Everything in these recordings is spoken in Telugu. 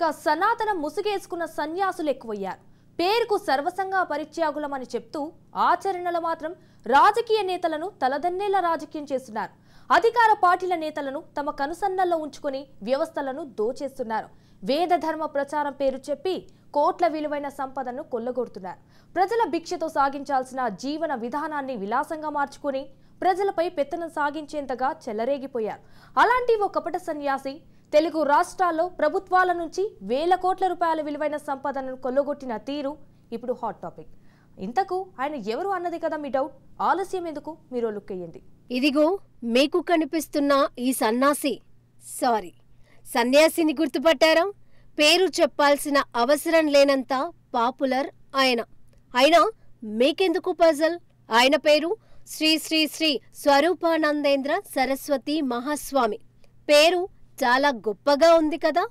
ఇక సనాతన ముసుగేసుకున్న సన్యాసులు ఎక్కువయ్యారు పేరుకు సర్వసంగా పరిత్యాగులమని చెప్తూ ఆచరణలు మాత్రం రాజకీయ నేతలను తలదన్నేలా రాజకీయం చేస్తున్నారు అధికార పార్టీల నేతలను తమ కనుసన్నల్లో ఉంచుకుని వ్యవస్థలను దోచేస్తున్నారు వేద ధర్మ ప్రచారం పేరు చెప్పి కోట్ల విలువైన సంపదను కొల్లగొడుతున్నారు ప్రజల భిక్షతో సాగించాల్సిన జీవన విధానాన్ని విలాసంగా మార్చుకుని ప్రజలపై పెత్తనం సాగించేంతగా చెలరేగిపోయారు అలాంటి ఓ కపట సన్యాసి తెలుగు రాష్ట్రాల్లో ప్రభుత్వాల నుంచి వేల కోట్ల రూపాయల విలువైన సంపదను కొల్లగొట్టిన తీరు ఇప్పుడు హాట్ టాపిక్ ఇంతకు ఆయన ఎవరు అన్నది కదా మీ డౌట్ ఆలస్యం ఎందుకు మీరు లుక్ అయ్యింది ఇదిగో మీకు కనిపిస్తున్న ఈ సన్నాసి సారీ సన్యాసిని గుర్తుపట్టారా పేరు చెప్పాల్సిన అవసరం లేనంత పాపులర్ ఆయన అయినా మీకెందుకు పజల్ ఆయన పేరు శ్రీ శ్రీ శ్రీ స్వరూపానందేంద్ర సరస్వతి మహాస్వామి పేరు చాలా గొప్పగా ఉంది కదా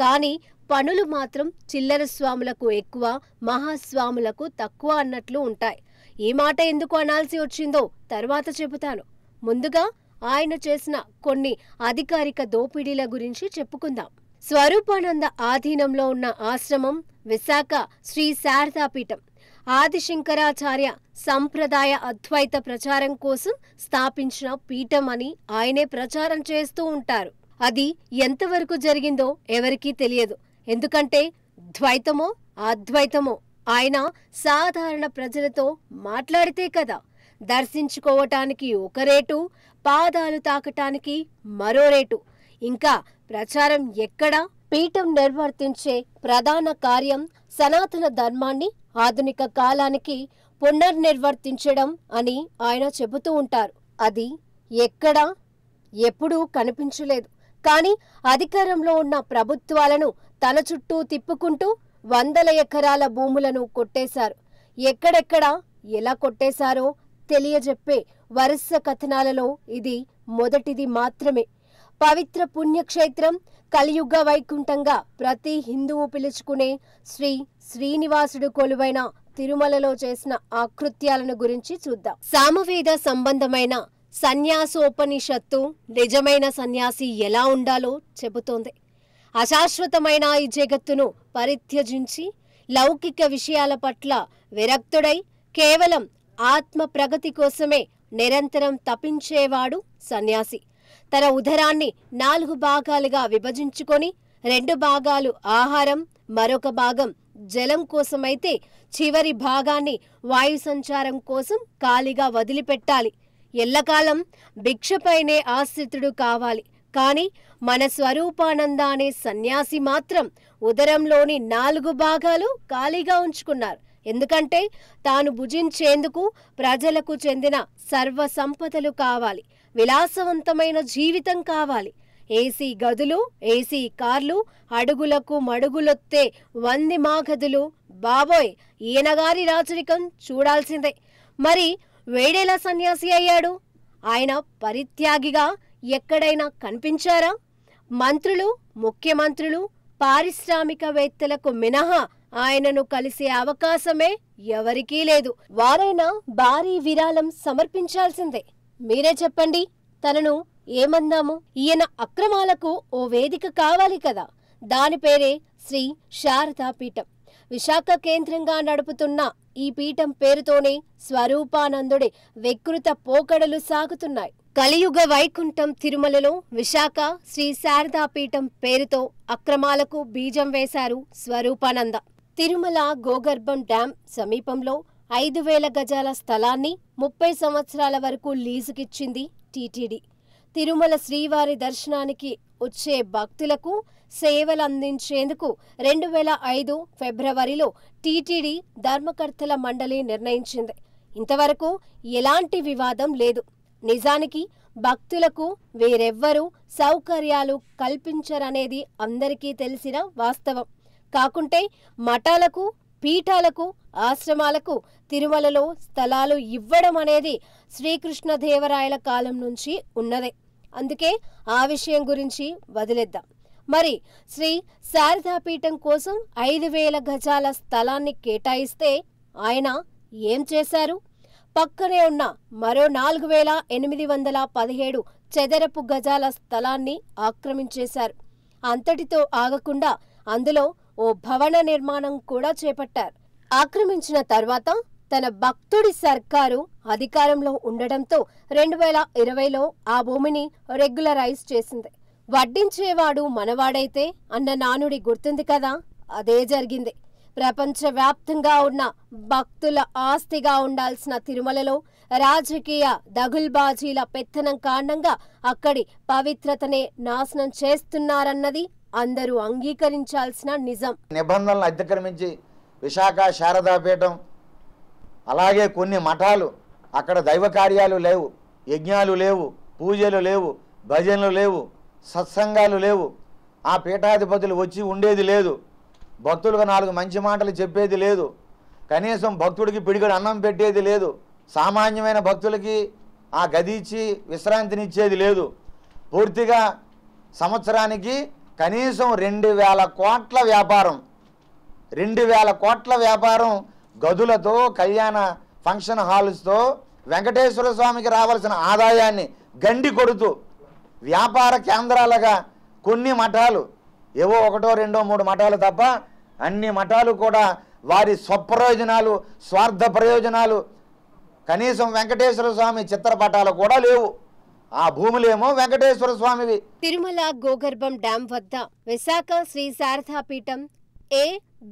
కానీ పనులు మాత్రం చిల్లర స్వాములకు ఎక్కువ మహాస్వాములకు తక్కువ అన్నట్లు ఉంటాయి ఈ మాట ఎందుకు అనాల్సి వచ్చిందో తర్వాత చెబుతాను ముందుగా ఆయన చేసిన కొన్ని అధికారిక దోపిడీల గురించి చెప్పుకుందాం స్వరూపానంద ఆధీనంలో ఉన్న ఆశ్రమం విశాఖ శ్రీ శారదాపీఠం ఆదిశంకరాచార్య సంప్రదాయ అద్వైత ప్రచారం కోసం స్థాపించిన పీఠం అని ఆయనే ప్రచారం చేస్తూ ఉంటారు అది ఎంతవరకు జరిగిందో ఎవరికీ తెలియదు ఎందుకంటే ద్వైతమో అద్వైతమో ఆయన సాధారణ ప్రజలతో మాట్లాడితే కదా దర్శించుకోవటానికి ఒక రేటు పాదాలు తాకటానికి మరో రేటు ఇంకా ప్రచారం ఎక్కడ పీఠం నిర్వర్తించే ప్రధాన కార్యం సనాతన ధర్మాన్ని ఆధునిక కాలానికి పునర్నిర్వర్తించడం అని ఆయన చెబుతూ ఉంటారు అది ఎక్కడా ఎప్పుడూ కనిపించలేదు కానీ అధికారంలో ఉన్న ప్రభుత్వాలను తన చుట్టూ తిప్పుకుంటూ వందల ఎకరాల భూములను కొట్టేశారు ఎక్కడెక్కడ ఎలా కొట్టేశారో తెలియజెప్పే వరుస కథనాలలో ఇది మొదటిది మాత్రమే పవిత్ర పుణ్యక్షేత్రం కలియుగ వైకుంఠంగా ప్రతి హిందువు పిలుచుకునే శ్రీ శ్రీనివాసుడు కొలువైన తిరుమలలో చేసిన ఆకృత్యాలను గురించి చూద్దాం సామవేద సంబంధమైన సన్యాసోపనిషత్తు నిజమైన సన్యాసి ఎలా ఉండాలో చెబుతోంది అశాశ్వతమైన ఈ జగత్తును పరిత్యజించి లౌకిక విషయాల పట్ల విరక్తుడై కేవలం ఆత్మ ప్రగతి కోసమే నిరంతరం తపించేవాడు సన్యాసి తన ఉదరాన్ని నాలుగు భాగాలుగా విభజించుకొని రెండు భాగాలు ఆహారం మరొక భాగం జలం కోసమైతే చివరి భాగాన్ని వాయు సంచారం కోసం ఖాళీగా వదిలిపెట్టాలి ఎల్లకాలం భిక్షపైనే ఆశ్రితుడు కావాలి కానీ మన స్వరూపానందానే సన్యాసి మాత్రం ఉదరంలోని నాలుగు భాగాలు ఖాళీగా ఉంచుకున్నారు ఎందుకంటే తాను భుజించేందుకు ప్రజలకు చెందిన సర్వ సంపదలు కావాలి విలాసవంతమైన జీవితం కావాలి ఏసీ గదులు ఏసీ కార్లు అడుగులకు మడుగులొత్తే వంది మాగదులు బాబోయ్ ఈయనగారి రాచరికం చూడాల్సిందే మరి వేడేలా సన్యాసి అయ్యాడు ఆయన పరిత్యాగిగా ఎక్కడైనా కనిపించారా మంత్రులు ముఖ్యమంత్రులు పారిశ్రామికవేత్తలకు మినహా ఆయనను కలిసే అవకాశమే ఎవరికీ లేదు వారైనా భారీ విరాళం సమర్పించాల్సిందే మీరే చెప్పండి తనను ఏమందాము ఈయన అక్రమాలకు ఓ వేదిక కావాలి కదా దాని పేరే శ్రీ శారదాపీఠం విశాఖ కేంద్రంగా నడుపుతున్న ఈ పీఠం పేరుతోనే స్వరూపానందుడి వికృత పోకడలు సాగుతున్నాయి కలియుగ వైకుంఠం తిరుమలలో విశాఖ శ్రీ శారదాపీఠం పేరుతో అక్రమాలకు బీజం వేశారు స్వరూపానంద తిరుమల గోగర్భం డ్యాం సమీపంలో ఐదు వేల గజాల స్థలాన్ని ముప్పై సంవత్సరాల వరకు లీజుకిచ్చింది టీటీడీ తిరుమల శ్రీవారి దర్శనానికి వచ్చే భక్తులకు సేవలందించేందుకు రెండు వేల ఐదు ఫిబ్రవరిలో టీటీడీ ధర్మకర్తల మండలి నిర్ణయించింది ఇంతవరకు ఎలాంటి వివాదం లేదు నిజానికి భక్తులకు వేరెవ్వరూ సౌకర్యాలు కల్పించరనేది అందరికీ తెలిసిన వాస్తవం కాకుంటే మఠాలకు పీఠాలకు ఆశ్రమాలకు తిరుమలలో స్థలాలు ఇవ్వడం అనేది శ్రీకృష్ణదేవరాయల కాలం నుంచి ఉన్నదే అందుకే ఆ విషయం గురించి వదిలేద్దాం మరి శ్రీ శారదాపీఠం కోసం ఐదు వేల గజాల స్థలాన్ని కేటాయిస్తే ఆయన ఏం చేశారు పక్కనే ఉన్న మరో నాలుగు వేల ఎనిమిది వందల పదిహేడు చెదరపు గజాల స్థలాన్ని ఆక్రమించేశారు అంతటితో ఆగకుండా అందులో ఓ భవన నిర్మాణం కూడా చేపట్టారు ఆక్రమించిన తర్వాత తన భక్తుడి సర్కారు అధికారంలో ఉండడంతో రెండు వేల ఇరవైలో ఆ భూమిని రెగ్యులరైజ్ చేసింది వడ్డించేవాడు మనవాడైతే అన్న నానుడి గుర్తుంది కదా అదే జరిగింది ప్రపంచవ్యాప్తంగా ఉన్న భక్తుల ఆస్తిగా ఉండాల్సిన తిరుమలలో రాజకీయ దగుల్బాజీల పెత్తనం కారణంగా అక్కడి పవిత్రతనే నాశనం చేస్తున్నారన్నది అందరూ అంగీకరించాల్సిన నిజం నిబంధనలు అతిక్రమించి విశాఖ శారదాపీఠం అలాగే కొన్ని మఠాలు అక్కడ దైవ కార్యాలు లేవు యజ్ఞాలు లేవు పూజలు లేవు భజనలు లేవు సత్సంగాలు లేవు ఆ పీఠాధిపతులు వచ్చి ఉండేది లేదు భక్తులకు నాలుగు మంచి మాటలు చెప్పేది లేదు కనీసం భక్తుడికి పిడిగడు అన్నం పెట్టేది లేదు సామాన్యమైన భక్తులకి ఆ గది ఇచ్చి విశ్రాంతినిచ్చేది లేదు పూర్తిగా సంవత్సరానికి కనీసం రెండు వేల కోట్ల వ్యాపారం రెండు వేల కోట్ల వ్యాపారం గదులతో కళ్యాణ ఫంక్షన్ హాల్స్తో వెంకటేశ్వర స్వామికి రావాల్సిన ఆదాయాన్ని గండి కొడుతూ వ్యాపార కేంద్రాలుగా కొన్ని మఠాలు ఏవో ఒకటో రెండో మూడు మఠాలు తప్ప అన్ని మఠాలు కూడా వారి స్వప్రయోజనాలు స్వార్థ ప్రయోజనాలు కనీసం వెంకటేశ్వర స్వామి చిత్రపటాలు కూడా లేవు ఆ భూములేమో వెంకటేశ్వర స్వామివి తిరుమల గోగర్భం డ్యాం వద్ద విశాఖ శ్రీ శారదాపీఠం ఏ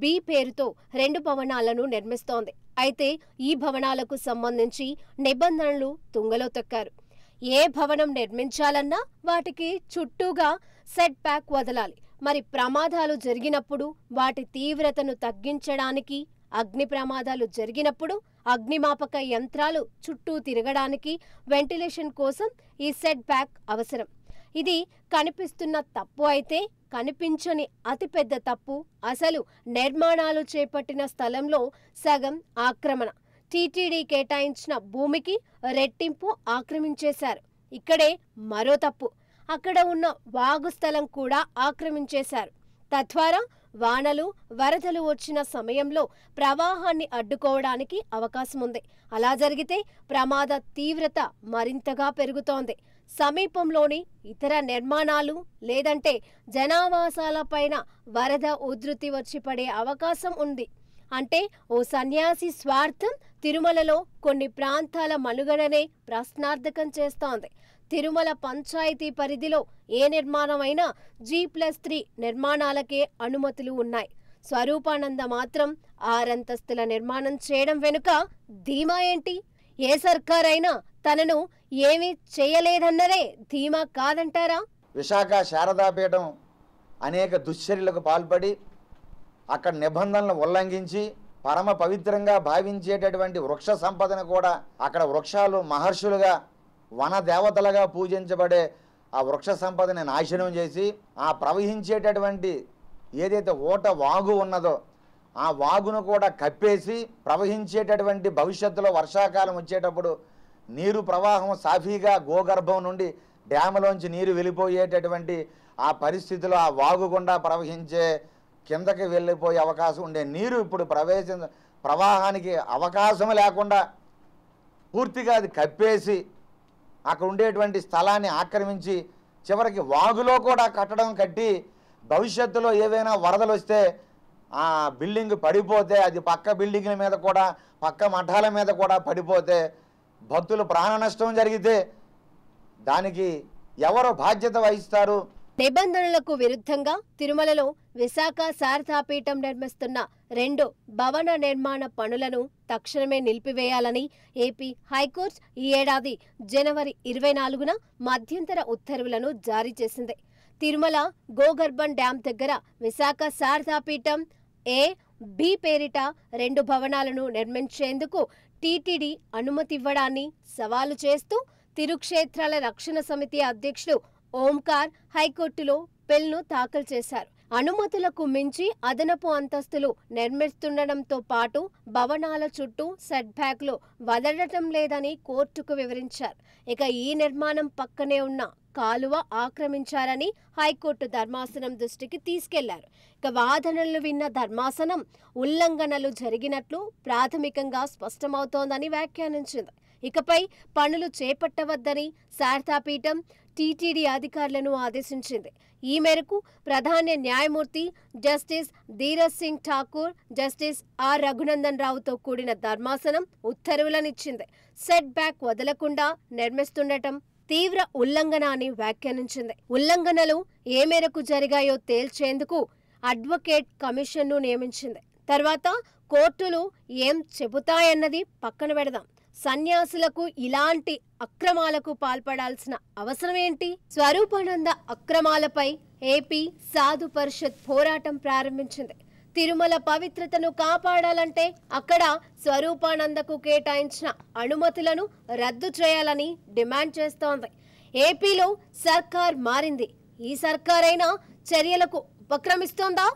బి పేరుతో రెండు భవనాలను నిర్మిస్తోంది అయితే ఈ భవనాలకు సంబంధించి నిబంధనలు తుంగలో తొక్కారు ఏ భవనం నిర్మించాలన్నా వాటికి చుట్టూగా సెట్ బ్యాక్ వదలాలి మరి ప్రమాదాలు జరిగినప్పుడు వాటి తీవ్రతను తగ్గించడానికి అగ్ని ప్రమాదాలు జరిగినప్పుడు అగ్నిమాపక యంత్రాలు చుట్టూ తిరగడానికి వెంటిలేషన్ కోసం ఈ సెట్ బ్యాక్ అవసరం ఇది కనిపిస్తున్న తప్పు అయితే కనిపించని అతిపెద్ద తప్పు అసలు నిర్మాణాలు చేపట్టిన స్థలంలో సగం ఆక్రమణ టీటీడీ కేటాయించిన భూమికి రెట్టింపు ఆక్రమించేశారు ఇక్కడే మరో తప్పు అక్కడ ఉన్న వాగు స్థలం కూడా ఆక్రమించేశారు తద్వారా వానలు వరదలు వచ్చిన సమయంలో ప్రవాహాన్ని అడ్డుకోవడానికి అవకాశం ఉంది అలా జరిగితే ప్రమాద తీవ్రత మరింతగా పెరుగుతోంది సమీపంలోని ఇతర నిర్మాణాలు లేదంటే జనావాసాలపైన వరద ఉధృతి వచ్చి పడే అవకాశం ఉంది అంటే ఓ సన్యాసి స్వార్థం తిరుమలలో కొన్ని ప్రాంతాల మనుగడనే ప్రశ్నార్థకం చేస్తోంది తిరుమల పంచాయతీ పరిధిలో ఏ నిర్మాణమైనా జీ ప్లస్ త్రీ నిర్మాణాలకే అనుమతులు ఉన్నాయి స్వరూపానంద మాత్రం ఆరంతస్తుల నిర్మాణం చేయడం వెనుక ధీమా ఏంటి ఏ సర్కారైనా తనను ఏమీ చేయలేదన్నదే ధీమా కాదంటారా విశాఖ శారదాపీఠం అనేక దుశ్చర్యలకు పాల్పడి అక్కడ నిబంధనలు ఉల్లంఘించి పరమ పవిత్రంగా భావించేటటువంటి వృక్ష సంపదను కూడా అక్కడ వృక్షాలు మహర్షులుగా వన దేవతలుగా పూజించబడే ఆ వృక్ష సంపదని నాశనం చేసి ఆ ప్రవహించేటటువంటి ఏదైతే ఓట వాగు ఉన్నదో ఆ వాగును కూడా కప్పేసి ప్రవహించేటటువంటి భవిష్యత్తులో వర్షాకాలం వచ్చేటప్పుడు నీరు ప్రవాహం సాఫీగా గోగర్భం నుండి డ్యాములోంచి నీరు వెళ్ళిపోయేటటువంటి ఆ పరిస్థితిలో ఆ వాగు గుండా ప్రవహించే కిందకి వెళ్ళిపోయే అవకాశం ఉండే నీరు ఇప్పుడు ప్రవేశ ప్రవాహానికి అవకాశం లేకుండా పూర్తిగా అది కప్పేసి అక్కడ ఉండేటువంటి స్థలాన్ని ఆక్రమించి చివరికి వాగులో కూడా కట్టడం కట్టి భవిష్యత్తులో ఏవైనా వరదలు వస్తే ఆ బిల్డింగ్ పడిపోతే అది పక్క బిల్డింగ్ల మీద కూడా పక్క మఠాల మీద కూడా పడిపోతే భక్తులు ప్రాణ నష్టం జరిగితే దానికి ఎవరు బాధ్యత వహిస్తారు నిబంధనలకు విరుద్ధంగా తిరుమలలో విశాఖ శారదాపీఠం నిర్మిస్తున్న రెండు భవన నిర్మాణ పనులను తక్షణమే నిలిపివేయాలని ఏపీ హైకోర్టు ఈ ఏడాది జనవరి ఇరవై నాలుగున మధ్యంతర ఉత్తర్వులను జారీ చేసింది తిరుమల గోగర్భన్ డ్యాం దగ్గర విశాఖ శారదాపీఠం ఏ బి పేరిట రెండు భవనాలను నిర్మించేందుకు టీటీడీ అనుమతివ్వడాన్ని సవాలు చేస్తూ తిరుక్షేత్రాల రక్షణ సమితి అధ్యక్షుడు ఓంకార్ హైకోర్టులో పెల్ను దాఖలు చేశారు అనుమతులకు మించి అదనపు అంతస్తులు నిర్మిస్తుండటంతో పాటు భవనాల చుట్టూ సెట్బ్యాక్లు వదలటం లేదని కోర్టుకు వివరించారు ఇక ఈ నిర్మాణం పక్కనే ఉన్న కాలువ ఆక్రమించారని హైకోర్టు ధర్మాసనం దృష్టికి తీసుకెళ్లారు ఇక వాదనలు విన్న ధర్మాసనం ఉల్లంఘనలు జరిగినట్లు ప్రాథమికంగా స్పష్టమవుతోందని వ్యాఖ్యానించింది ఇకపై పనులు చేపట్టవద్దని శారదాపీఠం టీటీడీ అధికారులను ఆదేశించింది ఈ మేరకు ప్రధాన న్యాయమూర్తి justice Dheeraj Singh Thakur justice R Raghunandan రావుతో కూడిన ధర్మాసనం ఉత్తర్వులనిచ్చింది సెట్ బ్యాక్ వదలకుండా నిర్మిస్తుండటం తీవ్ర ఉల్లంఘన అని వ్యాఖ్యానించింది ఉల్లంఘనలు ఏ మేరకు జరిగాయో తేల్చేందుకు అడ్వకేట్ కమిషన్ను నియమించింది తర్వాత కోర్టులు ఏం చెబుతాయన్నది పక్కన పెడదాం సన్యాసులకు ఇలాంటి అక్రమాలకు పాల్పడాల్సిన అవసరం ఏంటి స్వరూపానంద అక్రమాలపై ఏపీ సాధు పరిషత్ పోరాటం ప్రారంభించింది తిరుమల పవిత్రతను కాపాడాలంటే అక్కడ స్వరూపానందకు కేటాయించిన అనుమతులను రద్దు చేయాలని డిమాండ్ చేస్తోంది ఏపీలో సర్కార్ మారింది ఈ సర్కారైనా చర్యలకు ఉపక్రమిస్తోందా